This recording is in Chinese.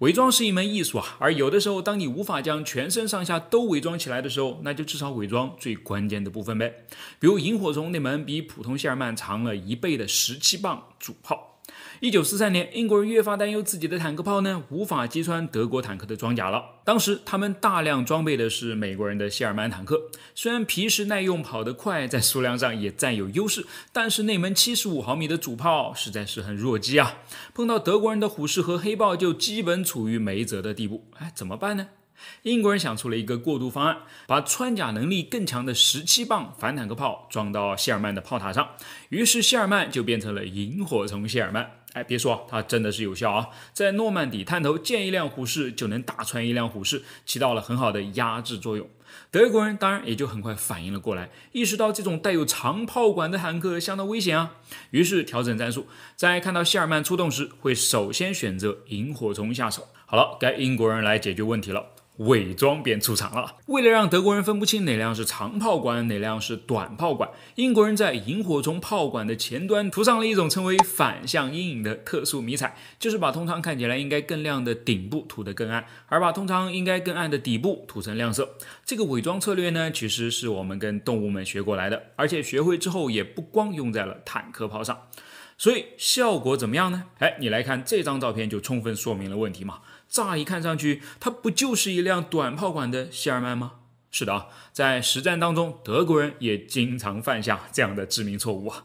伪装是一门艺术啊，而有的时候，当你无法将全身上下都伪装起来的时候，那就至少伪装最关键的部分呗，比如萤火虫那门比普通谢尔曼长了一倍的十七磅主炮。一九四三年，英国人越发担忧自己的坦克炮呢无法击穿德国坦克的装甲了。当时他们大量装备的是美国人的谢尔曼坦克，虽然皮实耐用、跑得快，在数量上也占有优势，但是那门七十五毫米的主炮实在是很弱鸡啊！碰到德国人的虎式和黑豹就基本处于没辙的地步。哎，怎么办呢？英国人想出了一个过渡方案，把穿甲能力更强的十七磅反坦克炮装到谢尔曼的炮塔上，于是谢尔曼就变成了萤火虫谢尔曼。哎，别说，它真的是有效啊，在诺曼底探头见一辆虎式就能打穿一辆虎式，起到了很好的压制作用。德国人当然也就很快反应了过来，意识到这种带有长炮管的坦克相当危险啊，于是调整战术，在看到谢尔曼出动时，会首先选择萤火虫下手。好了，该英国人来解决问题了。伪装便出场了。为了让德国人分不清哪辆是长炮管，哪辆是短炮管，英国人在萤火虫炮管的前端涂上了一种称为反向阴影的特殊迷彩，就是把通常看起来应该更亮的顶部涂得更暗，而把通常应该更暗的底部涂成亮色。这个伪装策略呢，其实是我们跟动物们学过来的，而且学会之后也不光用在了坦克炮上。所以效果怎么样呢？哎，你来看这张照片，就充分说明了问题嘛。乍一看上去，它不就是一辆短炮管的谢尔曼吗？是的啊，在实战当中，德国人也经常犯下这样的致命错误啊。